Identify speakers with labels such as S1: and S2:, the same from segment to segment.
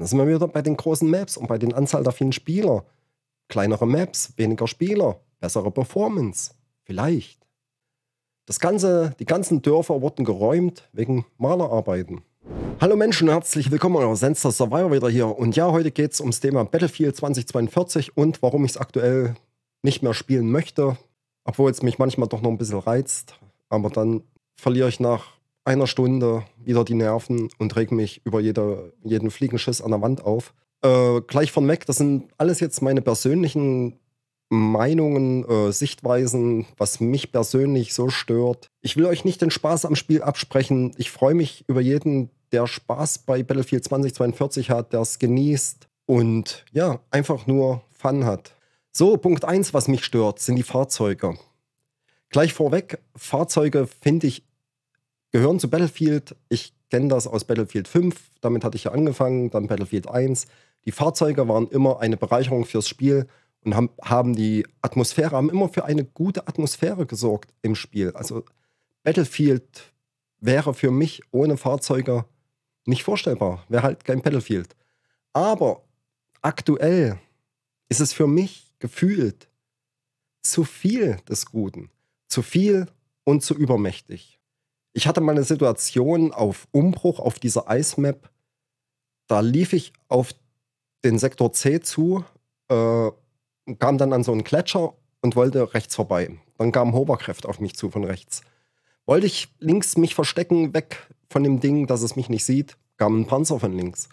S1: Dann sind wir wieder bei den großen Maps und bei den Anzahl der vielen Spieler. Kleinere Maps, weniger Spieler, bessere Performance. Vielleicht. Das ganze, die ganzen Dörfer wurden geräumt wegen Malerarbeiten. Hallo Menschen, herzlich willkommen, euer Senster Survivor wieder hier. Und ja, heute geht es ums Thema Battlefield 2042 und warum ich es aktuell nicht mehr spielen möchte. Obwohl es mich manchmal doch noch ein bisschen reizt. Aber dann verliere ich nach einer Stunde wieder die Nerven und reg mich über jede, jeden Fliegenschiss an der Wand auf. Äh, gleich von Mac, das sind alles jetzt meine persönlichen Meinungen, äh, Sichtweisen, was mich persönlich so stört. Ich will euch nicht den Spaß am Spiel absprechen. Ich freue mich über jeden, der Spaß bei Battlefield 2042 hat, der es genießt und ja, einfach nur Fun hat. So, Punkt 1, was mich stört, sind die Fahrzeuge. Gleich vorweg, Fahrzeuge finde ich gehören zu Battlefield. Ich kenne das aus Battlefield 5, damit hatte ich ja angefangen, dann Battlefield 1. Die Fahrzeuge waren immer eine Bereicherung fürs Spiel und haben, haben die Atmosphäre, haben immer für eine gute Atmosphäre gesorgt im Spiel. Also Battlefield wäre für mich ohne Fahrzeuge nicht vorstellbar. Wäre halt kein Battlefield. Aber aktuell ist es für mich gefühlt zu viel des Guten, zu viel und zu übermächtig. Ich hatte mal eine Situation auf Umbruch, auf dieser Ice-Map. Da lief ich auf den Sektor C zu, äh, kam dann an so einen Gletscher und wollte rechts vorbei. Dann kam Hoverkräft auf mich zu von rechts. Wollte ich links mich verstecken, weg von dem Ding, dass es mich nicht sieht, kam ein Panzer von links.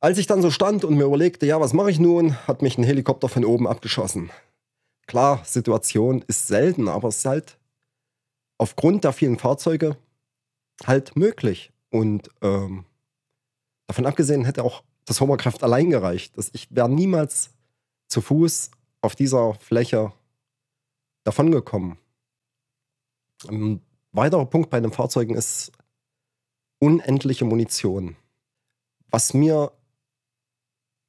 S1: Als ich dann so stand und mir überlegte, ja, was mache ich nun, hat mich ein Helikopter von oben abgeschossen. Klar, Situation ist selten, aber es ist halt aufgrund der vielen Fahrzeuge halt möglich. Und ähm, davon abgesehen hätte auch das Homerkraft allein gereicht. Dass ich wäre niemals zu Fuß auf dieser Fläche davongekommen. Ein weiterer Punkt bei den Fahrzeugen ist unendliche Munition. Was mir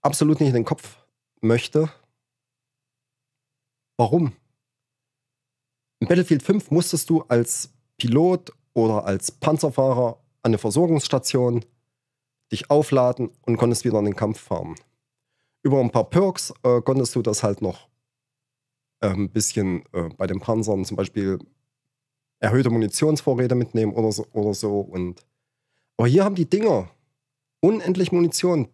S1: absolut nicht in den Kopf möchte, warum? In Battlefield 5 musstest du als Pilot oder als Panzerfahrer an eine Versorgungsstation dich aufladen und konntest wieder in den Kampf fahren. Über ein paar Perks äh, konntest du das halt noch äh, ein bisschen äh, bei den Panzern zum Beispiel erhöhte Munitionsvorräte mitnehmen oder so, oder so. Und aber hier haben die Dinger unendlich Munition.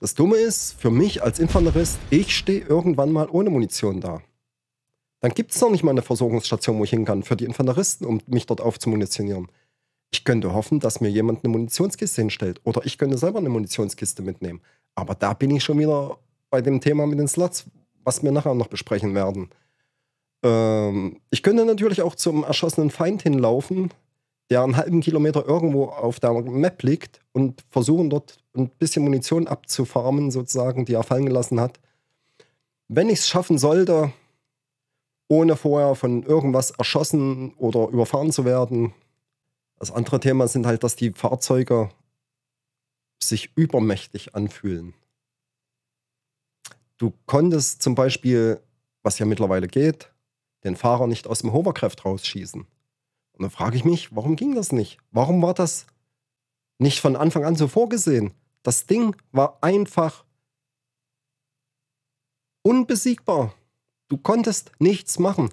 S1: Das Dumme ist, für mich als Infanterist, ich stehe irgendwann mal ohne Munition da dann gibt es noch nicht mal eine Versorgungsstation, wo ich hin kann für die Infanteristen, um mich dort aufzumunitionieren. Ich könnte hoffen, dass mir jemand eine Munitionskiste hinstellt oder ich könnte selber eine Munitionskiste mitnehmen. Aber da bin ich schon wieder bei dem Thema mit den Slots, was wir nachher noch besprechen werden. Ähm, ich könnte natürlich auch zum erschossenen Feind hinlaufen, der einen halben Kilometer irgendwo auf der Map liegt und versuchen dort ein bisschen Munition abzufarmen, sozusagen, die er fallen gelassen hat. Wenn ich es schaffen sollte, ohne vorher von irgendwas erschossen oder überfahren zu werden. Das andere Thema sind halt, dass die Fahrzeuge sich übermächtig anfühlen. Du konntest zum Beispiel, was ja mittlerweile geht, den Fahrer nicht aus dem Hovercraft rausschießen. Und dann frage ich mich, warum ging das nicht? Warum war das nicht von Anfang an so vorgesehen? Das Ding war einfach unbesiegbar. Du konntest nichts machen.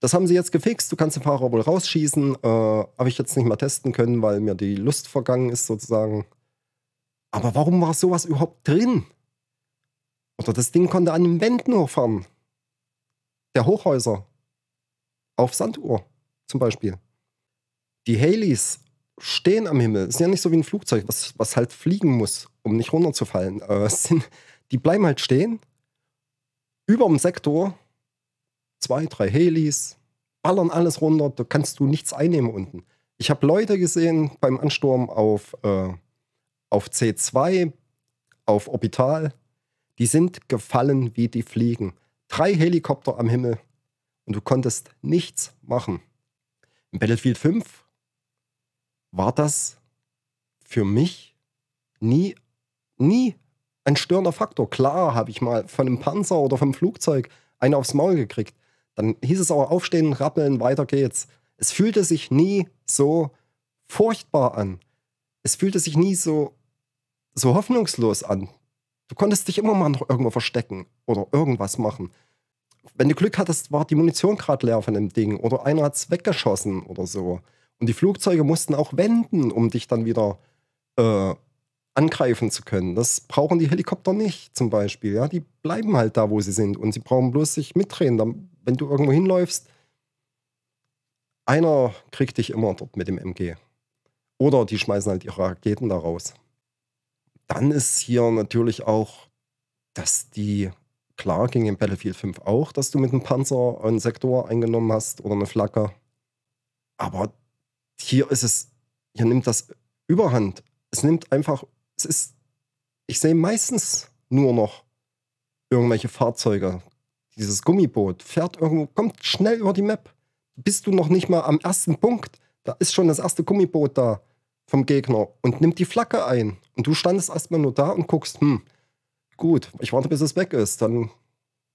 S1: Das haben sie jetzt gefixt. Du kannst den Fahrer wohl rausschießen. Äh, Habe ich jetzt nicht mal testen können, weil mir die Lust vergangen ist, sozusagen. Aber warum war sowas überhaupt drin? Oder das Ding konnte an den Wänden hochfahren. Der Hochhäuser. Auf Sanduhr zum Beispiel. Die Haleys stehen am Himmel. Ist ja nicht so wie ein Flugzeug, was, was halt fliegen muss, um nicht runterzufallen. Äh, sind, die bleiben halt stehen über dem Sektor zwei, drei Helis, ballern alles runter, da kannst du nichts einnehmen unten. Ich habe Leute gesehen beim Ansturm auf, äh, auf C2, auf Orbital, die sind gefallen wie die Fliegen. Drei Helikopter am Himmel und du konntest nichts machen. In Battlefield 5 war das für mich nie, nie ein störender Faktor. Klar habe ich mal von einem Panzer oder vom Flugzeug einen aufs Maul gekriegt. Dann hieß es aber aufstehen, rappeln, weiter geht's. Es fühlte sich nie so furchtbar an. Es fühlte sich nie so, so hoffnungslos an. Du konntest dich immer mal noch irgendwo verstecken oder irgendwas machen. Wenn du Glück hattest, war die Munition gerade leer von dem Ding oder einer hat es weggeschossen oder so. Und die Flugzeuge mussten auch wenden, um dich dann wieder äh, angreifen zu können. Das brauchen die Helikopter nicht zum Beispiel. Ja? Die bleiben halt da, wo sie sind und sie brauchen bloß sich mitdrehen. Dann, wenn du irgendwo hinläufst, einer kriegt dich immer dort mit dem MG. Oder die schmeißen halt ihre Raketen da raus. Dann ist hier natürlich auch, dass die, klar ging in Battlefield 5 auch, dass du mit einem Panzer einen Sektor eingenommen hast oder eine Flagge. Aber hier ist es, hier nimmt das Überhand. Es nimmt einfach es ist, ich sehe meistens nur noch irgendwelche Fahrzeuge. Dieses Gummiboot fährt irgendwo, kommt schnell über die Map. Bist du noch nicht mal am ersten Punkt? Da ist schon das erste Gummiboot da vom Gegner und nimmt die Flagge ein. Und du standest erstmal nur da und guckst, hm, gut, ich warte, bis es weg ist, dann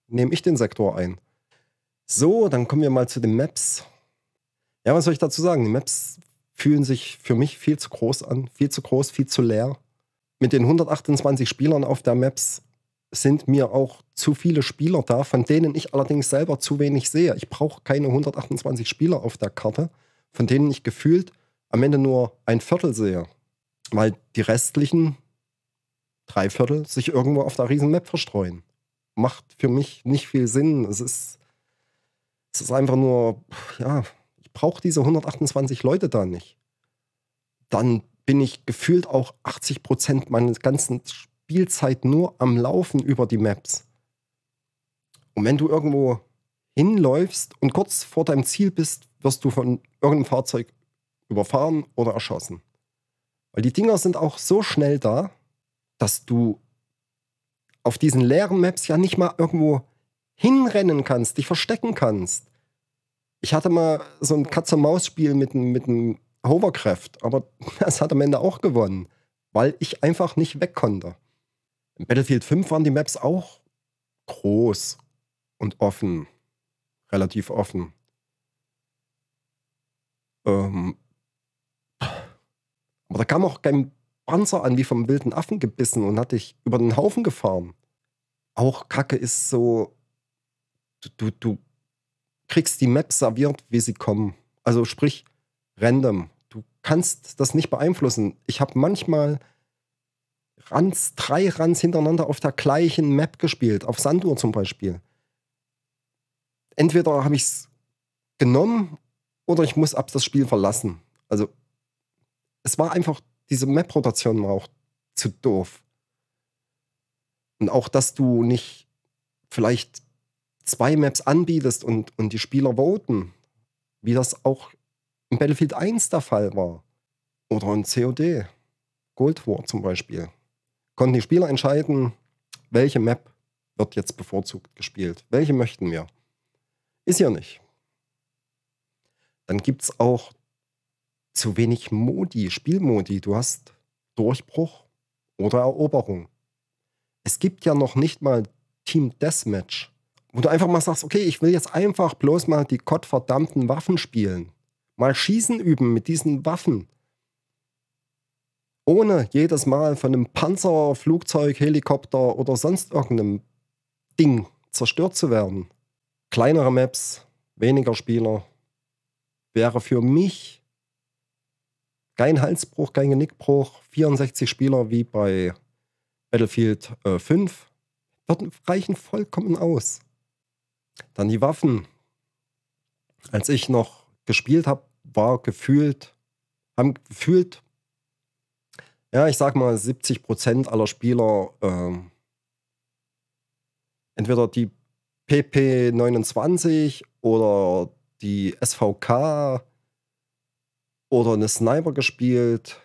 S1: nehme ich den Sektor ein. So, dann kommen wir mal zu den Maps. Ja, was soll ich dazu sagen? Die Maps fühlen sich für mich viel zu groß an, viel zu groß, viel zu leer mit den 128 Spielern auf der Maps sind mir auch zu viele Spieler da, von denen ich allerdings selber zu wenig sehe. Ich brauche keine 128 Spieler auf der Karte, von denen ich gefühlt am Ende nur ein Viertel sehe, weil die restlichen drei Viertel sich irgendwo auf der Riesenmap verstreuen. Macht für mich nicht viel Sinn. Es ist, es ist einfach nur, ja, ich brauche diese 128 Leute da nicht. Dann bin ich gefühlt auch 80 Prozent meiner ganzen Spielzeit nur am Laufen über die Maps. Und wenn du irgendwo hinläufst und kurz vor deinem Ziel bist, wirst du von irgendeinem Fahrzeug überfahren oder erschossen. Weil die Dinger sind auch so schnell da, dass du auf diesen leeren Maps ja nicht mal irgendwo hinrennen kannst, dich verstecken kannst. Ich hatte mal so ein Katz-und-Maus-Spiel mit, mit einem Hovercraft, aber es hat am Ende auch gewonnen, weil ich einfach nicht weg konnte. In Battlefield 5 waren die Maps auch groß und offen, relativ offen. Ähm aber da kam auch kein Panzer an, wie vom wilden Affen gebissen und hat dich über den Haufen gefahren. Auch Kacke ist so, du, du, du kriegst die Maps serviert, wie sie kommen. Also sprich, random. Du kannst das nicht beeinflussen. Ich habe manchmal Runs, drei Runs hintereinander auf der gleichen Map gespielt, auf Sandur zum Beispiel. Entweder habe ich es genommen oder ich muss ab das Spiel verlassen. Also es war einfach, diese Map-Rotation war auch zu doof. Und auch, dass du nicht vielleicht zwei Maps anbietest und, und die Spieler voten, wie das auch in Battlefield 1 der Fall war oder in COD, Gold War zum Beispiel, konnten die Spieler entscheiden, welche Map wird jetzt bevorzugt gespielt, welche möchten wir. Ist ja nicht. Dann gibt es auch zu wenig Modi, Spielmodi. Du hast Durchbruch oder Eroberung. Es gibt ja noch nicht mal Team Deathmatch, wo du einfach mal sagst, okay, ich will jetzt einfach bloß mal die gottverdammten Waffen spielen mal Schießen üben mit diesen Waffen. Ohne jedes Mal von einem Panzer, Flugzeug, Helikopter oder sonst irgendeinem Ding zerstört zu werden. Kleinere Maps, weniger Spieler wäre für mich kein Halsbruch, kein Genickbruch. 64 Spieler wie bei Battlefield äh, 5 würden reichen vollkommen aus. Dann die Waffen. Als ich noch gespielt habe, war gefühlt, haben gefühlt, ja, ich sag mal, 70 Prozent aller Spieler äh, entweder die PP29 oder die SVK oder eine Sniper gespielt.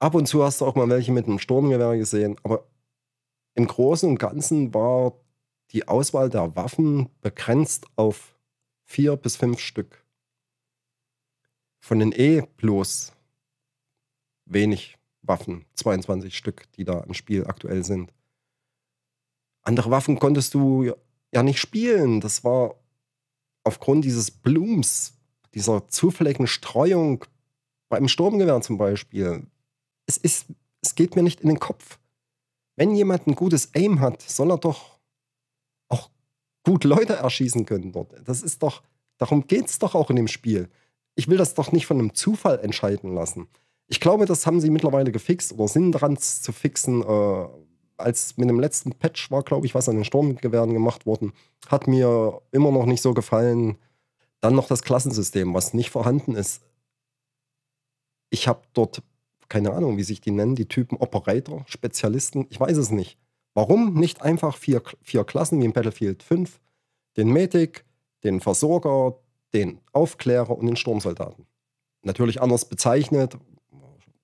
S1: Ab und zu hast du auch mal welche mit einem Sturmgewehr gesehen, aber im Großen und Ganzen war die Auswahl der Waffen begrenzt auf vier bis fünf Stück von den eh bloß wenig Waffen, 22 Stück, die da im Spiel aktuell sind. Andere Waffen konntest du ja nicht spielen. Das war aufgrund dieses Blooms, dieser zufälligen Streuung beim Sturmgewehr zum Beispiel. Es, ist, es geht mir nicht in den Kopf. Wenn jemand ein gutes Aim hat, soll er doch auch gut Leute erschießen können dort. Das ist doch, darum geht es doch auch in dem Spiel ich will das doch nicht von einem Zufall entscheiden lassen. Ich glaube, das haben sie mittlerweile gefixt oder sind dran zu fixen. Äh, als mit dem letzten Patch war, glaube ich, was an den Sturmgewehren gemacht worden, hat mir immer noch nicht so gefallen. Dann noch das Klassensystem, was nicht vorhanden ist. Ich habe dort keine Ahnung, wie sich die nennen, die Typen Operator, Spezialisten, ich weiß es nicht. Warum nicht einfach vier, vier Klassen wie in Battlefield 5? Den Medic, den Versorger, den Aufklärer und den Sturmsoldaten. Natürlich anders bezeichnet,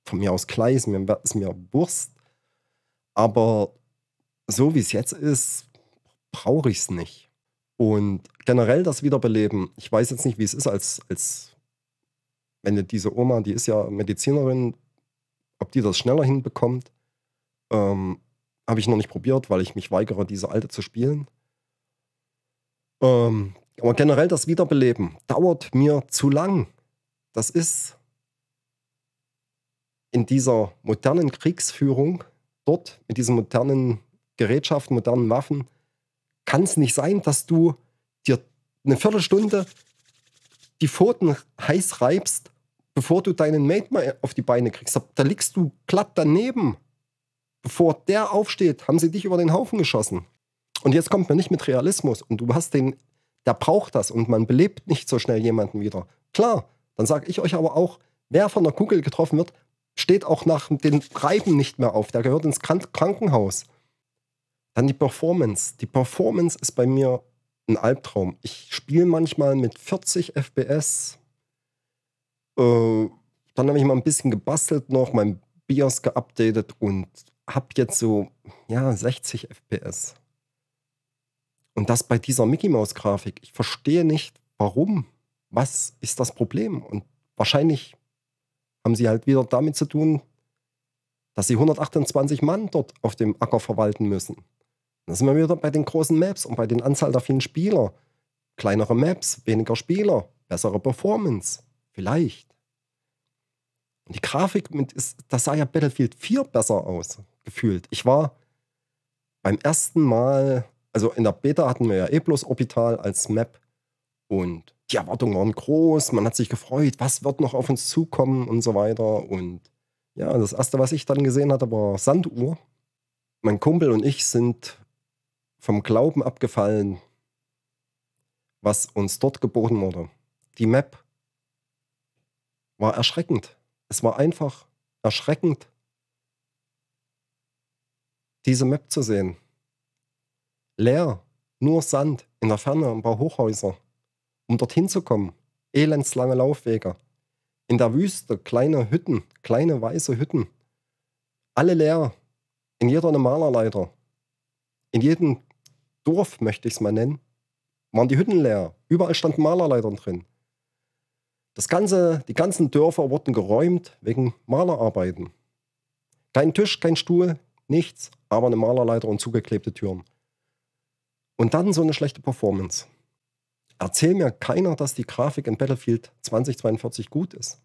S1: von mir aus Kleis, mir, ist mir Wurst. Aber so wie es jetzt ist, brauche ich es nicht. Und generell das Wiederbeleben, ich weiß jetzt nicht, wie es ist, als, als wenn diese Oma, die ist ja Medizinerin, ob die das schneller hinbekommt, ähm, habe ich noch nicht probiert, weil ich mich weigere, diese alte zu spielen. Ähm, aber generell das Wiederbeleben dauert mir zu lang. Das ist in dieser modernen Kriegsführung, dort mit diesen modernen Gerätschaften, modernen Waffen, kann es nicht sein, dass du dir eine Viertelstunde die Pfoten heiß reibst, bevor du deinen Mate mal auf die Beine kriegst. Da liegst du glatt daneben. Bevor der aufsteht, haben sie dich über den Haufen geschossen. Und jetzt kommt man nicht mit Realismus und du hast den der braucht das und man belebt nicht so schnell jemanden wieder. Klar, dann sage ich euch aber auch, wer von der Kugel getroffen wird, steht auch nach den Reiben nicht mehr auf. Der gehört ins Krankenhaus. Dann die Performance. Die Performance ist bei mir ein Albtraum. Ich spiele manchmal mit 40 FPS. Äh, dann habe ich mal ein bisschen gebastelt noch, mein BIOS geupdatet und habe jetzt so ja, 60 FPS. Und das bei dieser Mickey Mouse Grafik. Ich verstehe nicht, warum. Was ist das Problem? Und wahrscheinlich haben sie halt wieder damit zu tun, dass sie 128 Mann dort auf dem Acker verwalten müssen. Dann sind wir wieder bei den großen Maps und bei den Anzahl der vielen Spieler. Kleinere Maps, weniger Spieler, bessere Performance. Vielleicht. Und die Grafik, mit ist, das sah ja Battlefield 4 besser aus, gefühlt. Ich war beim ersten Mal also in der Beta hatten wir ja E eh plus Orbital als Map und die Erwartungen waren groß, man hat sich gefreut, was wird noch auf uns zukommen und so weiter. Und ja, das erste, was ich dann gesehen hatte, war Sanduhr. Mein Kumpel und ich sind vom Glauben abgefallen, was uns dort geboten wurde. Die Map war erschreckend. Es war einfach erschreckend, diese Map zu sehen. Leer, nur Sand, in der Ferne ein paar Hochhäuser. Um dorthin zu kommen, elendslange Laufwege. In der Wüste kleine Hütten, kleine weiße Hütten. Alle leer, in jeder eine Malerleiter. In jedem Dorf, möchte ich es mal nennen, waren die Hütten leer. Überall standen Malerleitern drin. Das ganze, die ganzen Dörfer wurden geräumt wegen Malerarbeiten. Kein Tisch, kein Stuhl, nichts, aber eine Malerleiter und zugeklebte Türen. Und dann so eine schlechte Performance. Erzähl mir keiner, dass die Grafik in Battlefield 2042 gut ist.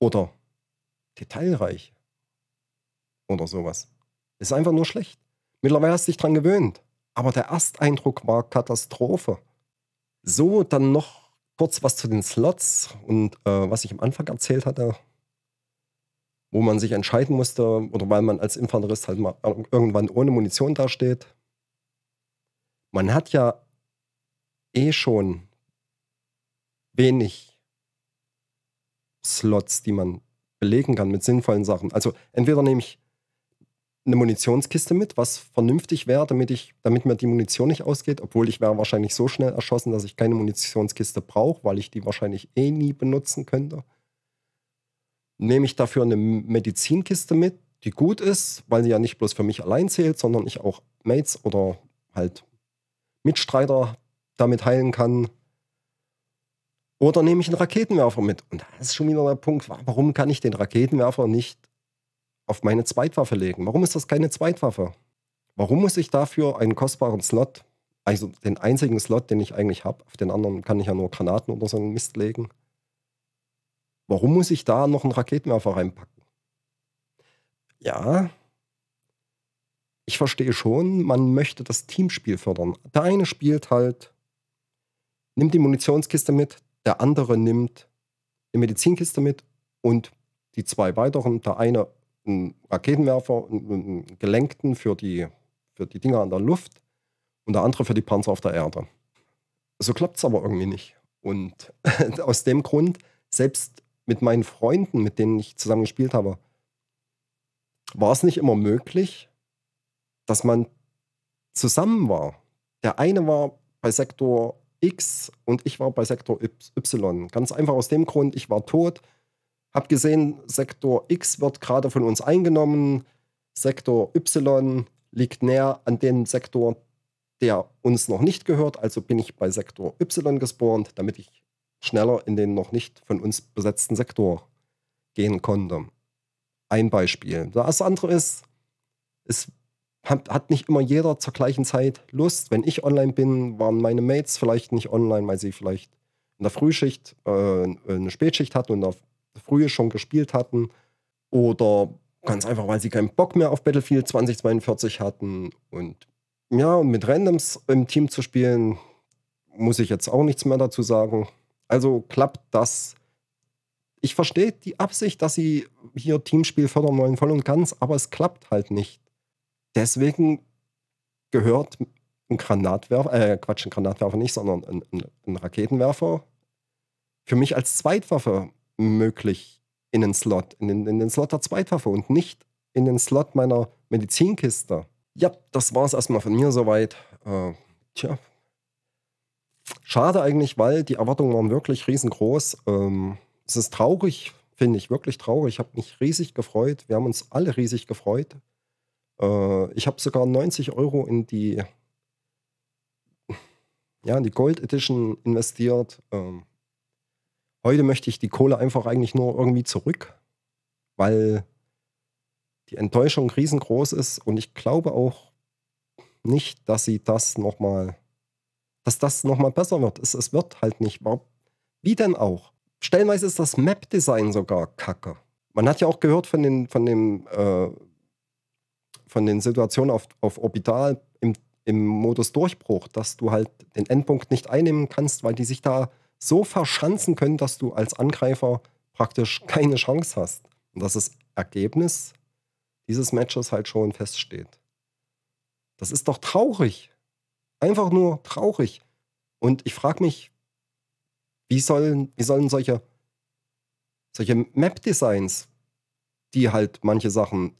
S1: Oder detailreich. Oder sowas. Ist einfach nur schlecht. Mittlerweile hast du dich dran gewöhnt. Aber der Ersteindruck war Katastrophe. So, dann noch kurz was zu den Slots und äh, was ich am Anfang erzählt hatte, wo man sich entscheiden musste, oder weil man als Infanterist halt mal irgendwann ohne Munition dasteht, man hat ja eh schon wenig Slots, die man belegen kann mit sinnvollen Sachen. Also entweder nehme ich eine Munitionskiste mit, was vernünftig wäre, damit, ich, damit mir die Munition nicht ausgeht, obwohl ich wäre wahrscheinlich so schnell erschossen, dass ich keine Munitionskiste brauche, weil ich die wahrscheinlich eh nie benutzen könnte. Nehme ich dafür eine Medizinkiste mit, die gut ist, weil sie ja nicht bloß für mich allein zählt, sondern ich auch Mates oder halt Mitstreiter damit heilen kann. Oder nehme ich einen Raketenwerfer mit? Und da ist schon wieder der Punkt, warum kann ich den Raketenwerfer nicht auf meine Zweitwaffe legen? Warum ist das keine Zweitwaffe? Warum muss ich dafür einen kostbaren Slot, also den einzigen Slot, den ich eigentlich habe, auf den anderen kann ich ja nur Granaten oder so einen Mist legen? Warum muss ich da noch einen Raketenwerfer reinpacken? Ja, ich verstehe schon, man möchte das Teamspiel fördern. Der eine spielt halt, nimmt die Munitionskiste mit, der andere nimmt die Medizinkiste mit und die zwei weiteren, der eine einen Raketenwerfer, einen gelenkten für die, für die Dinger an der Luft und der andere für die Panzer auf der Erde. So klappt es aber irgendwie nicht. Und aus dem Grund, selbst mit meinen Freunden, mit denen ich zusammen gespielt habe, war es nicht immer möglich, dass man zusammen war. Der eine war bei Sektor X und ich war bei Sektor Y. Ganz einfach aus dem Grund, ich war tot, habe gesehen, Sektor X wird gerade von uns eingenommen, Sektor Y liegt näher an dem Sektor, der uns noch nicht gehört, also bin ich bei Sektor Y gespawnt, damit ich schneller in den noch nicht von uns besetzten Sektor gehen konnte. Ein Beispiel. Das andere ist, es hat, hat nicht immer jeder zur gleichen Zeit Lust. Wenn ich online bin, waren meine Mates vielleicht nicht online, weil sie vielleicht in der Frühschicht äh, eine Spätschicht hatten und in der Frühe schon gespielt hatten. Oder ganz einfach, weil sie keinen Bock mehr auf Battlefield 2042 hatten. Und ja, mit Randoms im Team zu spielen, muss ich jetzt auch nichts mehr dazu sagen. Also klappt das. Ich verstehe die Absicht, dass sie hier Teamspiel fördern wollen, voll und ganz, aber es klappt halt nicht deswegen gehört ein Granatwerfer, äh Quatsch, ein Granatwerfer nicht, sondern ein, ein, ein Raketenwerfer für mich als Zweitwaffe möglich in den Slot, in den, in den Slot der Zweitwaffe und nicht in den Slot meiner Medizinkiste. Ja, das war es erstmal von mir soweit. Äh, tja. Schade eigentlich, weil die Erwartungen waren wirklich riesengroß. Ähm, es ist traurig, finde ich, wirklich traurig. Ich habe mich riesig gefreut. Wir haben uns alle riesig gefreut. Äh, ich habe sogar 90 Euro in die, ja, in die Gold Edition investiert. Ähm, heute möchte ich die Kohle einfach eigentlich nur irgendwie zurück, weil die Enttäuschung riesengroß ist und ich glaube auch nicht, dass sie das nochmal, dass das nochmal besser wird. Es, es wird halt nicht. Wie denn auch? Stellenweise ist das Map-Design sogar kacke. Man hat ja auch gehört von, den, von dem äh, von den Situationen auf, auf Orbital im, im Modus Durchbruch, dass du halt den Endpunkt nicht einnehmen kannst, weil die sich da so verschanzen können, dass du als Angreifer praktisch keine Chance hast. Und dass das Ergebnis dieses Matches halt schon feststeht. Das ist doch traurig. Einfach nur traurig. Und ich frage mich, wie sollen, wie sollen solche, solche Map-Designs, die halt manche Sachen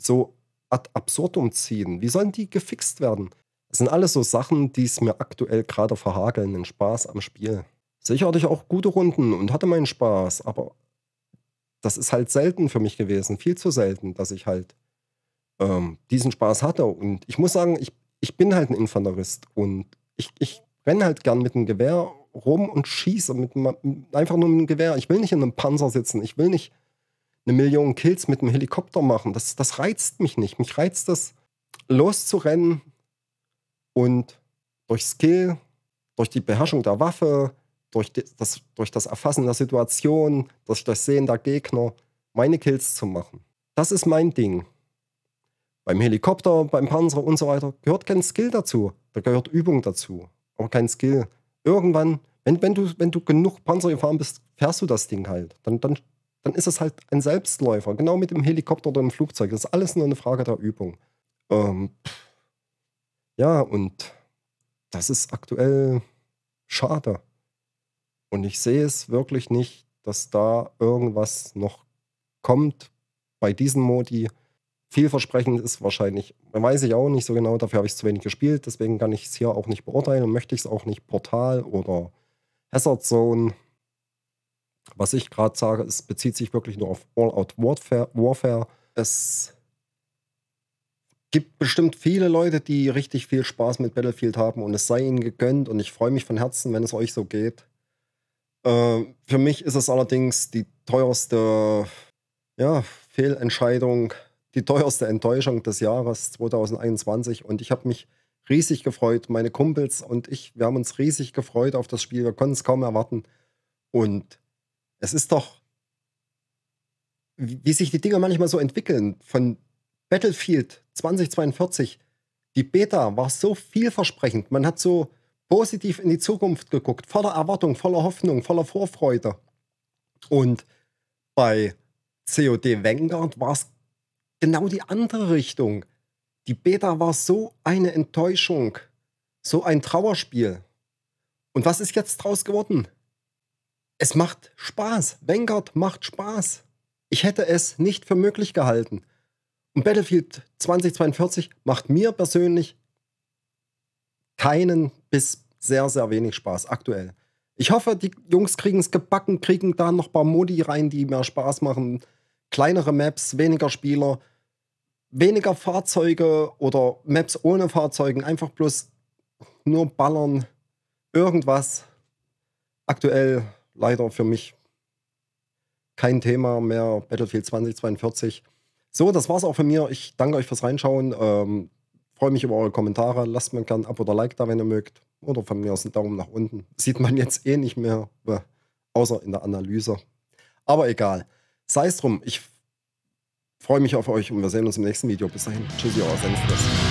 S1: so ad absurdum ziehen? Wie sollen die gefixt werden? Das sind alles so Sachen, die es mir aktuell gerade verhageln, den Spaß am Spiel. Sicher hatte ich auch gute Runden und hatte meinen Spaß, aber das ist halt selten für mich gewesen, viel zu selten, dass ich halt ähm, diesen Spaß hatte. Und ich muss sagen, ich, ich bin halt ein Infanterist und ich, ich renne halt gern mit einem Gewehr rum und schieße mit, einem, einfach nur mit einem Gewehr. Ich will nicht in einem Panzer sitzen, ich will nicht eine Million Kills mit dem Helikopter machen. Das, das reizt mich nicht. Mich reizt das, loszurennen und durch Skill, durch die Beherrschung der Waffe, durch das, durch das Erfassen der Situation, durch das Sehen der Gegner, meine Kills zu machen. Das ist mein Ding. Beim Helikopter, beim Panzer und so weiter gehört kein Skill dazu. Da gehört Übung dazu, aber kein Skill. Irgendwann, wenn, wenn, du, wenn du genug Panzer gefahren bist, fährst du das Ding halt. Dann, dann dann ist es halt ein Selbstläufer. Genau mit dem Helikopter oder dem Flugzeug. Das ist alles nur eine Frage der Übung. Ähm, ja, und das ist aktuell schade. Und ich sehe es wirklich nicht, dass da irgendwas noch kommt bei diesen Modi. Vielversprechend ist wahrscheinlich, weiß ich auch nicht so genau, dafür habe ich es zu wenig gespielt, deswegen kann ich es hier auch nicht beurteilen und möchte ich es auch nicht Portal oder Hazard Zone was ich gerade sage, es bezieht sich wirklich nur auf All-Out Warfare, Es gibt bestimmt viele Leute, die richtig viel Spaß mit Battlefield haben und es sei ihnen gegönnt und ich freue mich von Herzen, wenn es euch so geht. Äh, für mich ist es allerdings die teuerste ja, Fehlentscheidung, die teuerste Enttäuschung des Jahres 2021 und ich habe mich riesig gefreut. Meine Kumpels und ich, wir haben uns riesig gefreut auf das Spiel. Wir konnten es kaum erwarten. Und es ist doch, wie sich die Dinge manchmal so entwickeln. Von Battlefield 2042, die Beta war so vielversprechend. Man hat so positiv in die Zukunft geguckt, voller Erwartung, voller Hoffnung, voller Vorfreude. Und bei COD Vanguard war es genau die andere Richtung. Die Beta war so eine Enttäuschung, so ein Trauerspiel. Und was ist jetzt draus geworden? es macht Spaß. Vanguard macht Spaß. Ich hätte es nicht für möglich gehalten. Und Battlefield 2042 macht mir persönlich keinen bis sehr, sehr wenig Spaß aktuell. Ich hoffe, die Jungs kriegen es gebacken, kriegen da noch ein paar Modi rein, die mehr Spaß machen. Kleinere Maps, weniger Spieler, weniger Fahrzeuge oder Maps ohne Fahrzeugen, einfach bloß nur ballern, irgendwas. Aktuell leider für mich kein Thema mehr. Battlefield 2042. So, das war's auch von mir. Ich danke euch fürs Reinschauen. Ähm, Freue mich über eure Kommentare. Lasst mir gerne ein Abo oder Like da, wenn ihr mögt. Oder von mir aus einen Daumen nach unten. Sieht man jetzt eh nicht mehr, äh, außer in der Analyse. Aber egal. Sei es drum. Ich freue mich auf euch und wir sehen uns im nächsten Video. Bis dahin. Tschüssi, euer Senftes.